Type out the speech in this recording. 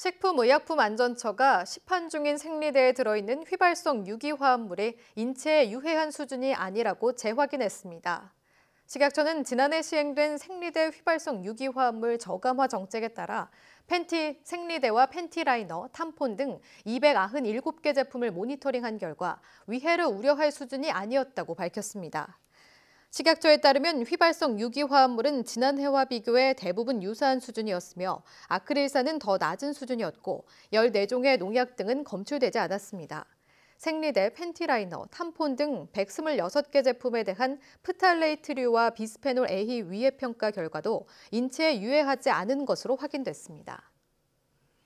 식품의약품안전처가 시판 중인 생리대에 들어있는 휘발성 유기화합물이 인체에 유해한 수준이 아니라고 재확인했습니다. 식약처는 지난해 시행된 생리대 휘발성 유기화합물 저감화 정책에 따라 팬티, 생리대와 팬티라이너, 탐폰 등 297개 제품을 모니터링한 결과 위해를 우려할 수준이 아니었다고 밝혔습니다. 식약처에 따르면 휘발성 유기화합물은 지난해와 비교해 대부분 유사한 수준이었으며 아크릴산은 더 낮은 수준이었고 14종의 농약 등은 검출되지 않았습니다. 생리대, 펜티라이너, 탐폰 등 126개 제품에 대한 프탈레이트류와 비스페놀 A 위해 평가 결과도 인체에 유해하지 않은 것으로 확인됐습니다.